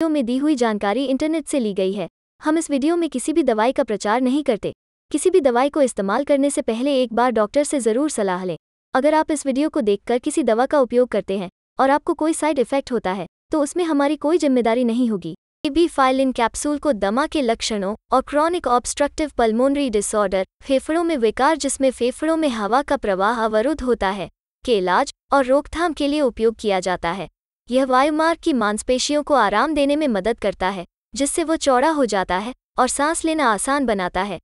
video में दी हुई जानकारी इंटरनेट से ली गई है हम इस वीडियो में किसी भी दवाई का प्रचार नहीं करते किसी भी दवाई को इस्तेमाल करने से पहले एक बार डॉक्टर से ज़रूर सलाह लें अगर आप इस वीडियो को देखकर किसी दवा का उपयोग करते हैं और आपको कोई साइड इफेक्ट होता है तो उसमें हमारी कोई जिम्मेदारी नहीं होगी ए फाइल इन कैप्सूल को दमा के लक्षणों और क्रॉनिक ऑब्स्ट्रक्टिव पल्मोनरी डिसऑर्डर फेफड़ों में विकार जिसमें फेफड़ों में हवा का प्रवाह अवरुद्ध होता है के इलाज और रोकथाम के लिए उपयोग किया जाता है यह वायुमार्ग की मांसपेशियों को आराम देने में मदद करता है जिससे वो चौड़ा हो जाता है और सांस लेना आसान बनाता है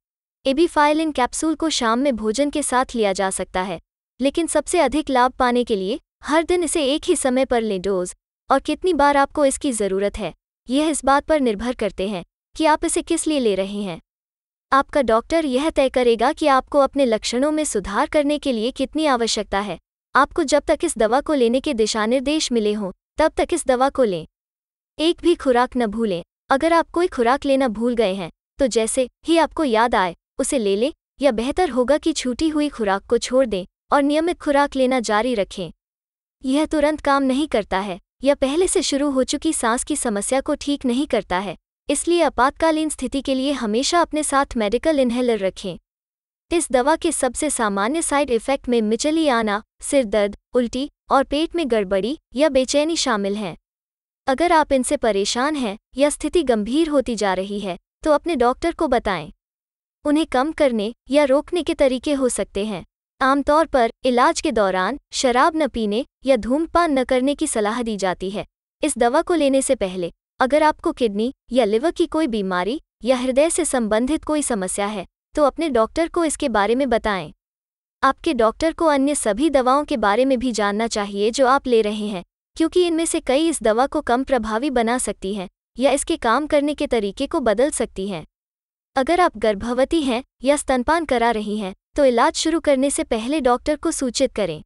एबीफाइलिन कैप्सूल को शाम में भोजन के साथ लिया जा सकता है लेकिन सबसे अधिक लाभ पाने के लिए हर दिन इसे एक ही समय पर लें डोज और कितनी बार आपको इसकी ज़रूरत है यह इस बात पर निर्भर करते हैं कि आप इसे किस लिए ले रहे हैं आपका डॉक्टर यह तय करेगा कि आपको अपने लक्षणों में सुधार करने के लिए कितनी आवश्यकता है आपको जब तक इस दवा को लेने के दिशानिर्देश मिले हों तब तक इस दवा को लें एक भी खुराक न भूलें अगर आप कोई खुराक लेना भूल गए हैं तो जैसे ही आपको याद आए उसे ले लें या बेहतर होगा कि छूटी हुई खुराक को छोड़ दें और नियमित खुराक लेना जारी रखें यह तुरंत काम नहीं करता है या पहले से शुरू हो चुकी सांस की समस्या को ठीक नहीं करता है इसलिए आपातकालीन स्थिति के लिए हमेशा अपने साथ मेडिकल इन्हेलर रखें इस दवा के सबसे सामान्य साइड इफेक्ट में मिचली आना सिर दर्द उल्टी और पेट में गड़बड़ी या बेचैनी शामिल हैं अगर आप इनसे परेशान हैं या स्थिति गंभीर होती जा रही है तो अपने डॉक्टर को बताएं उन्हें कम करने या रोकने के तरीके हो सकते हैं आमतौर पर इलाज के दौरान शराब न पीने या धूमपान न करने की सलाह दी जाती है इस दवा को लेने से पहले अगर आपको किडनी या लिवर की कोई बीमारी या हृदय से संबंधित कोई समस्या है तो अपने डॉक्टर को इसके बारे में बताएं आपके डॉक्टर को अन्य सभी दवाओं के बारे में भी जानना चाहिए जो आप ले रहे हैं क्योंकि इनमें से कई इस दवा को कम प्रभावी बना सकती हैं या इसके काम करने के तरीके को बदल सकती हैं अगर आप गर्भवती हैं या स्तनपान करा रही हैं तो इलाज शुरू करने से पहले डॉक्टर को सूचित करें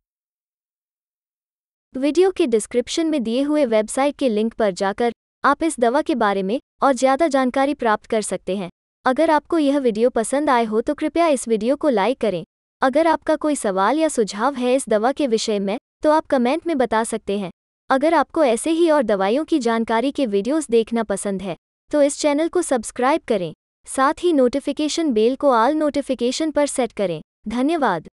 वीडियो के डिस्क्रिप्शन में दिए हुए वेबसाइट के लिंक पर जाकर आप इस दवा के बारे में और ज़्यादा जानकारी प्राप्त कर सकते हैं अगर आपको यह वीडियो पसंद आए हो तो कृपया इस वीडियो को लाइक करें अगर आपका कोई सवाल या सुझाव है इस दवा के विषय में तो आप कमेंट में बता सकते हैं अगर आपको ऐसे ही और दवाइयों की जानकारी के वीडियोस देखना पसंद है तो इस चैनल को सब्सक्राइब करें साथ ही नोटिफिकेशन बेल को आल नोटिफिकेशन पर सेट करें धन्यवाद